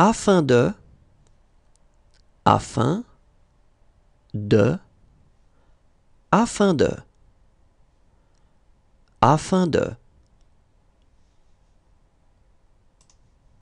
afin de, afin de, afin de, afin de.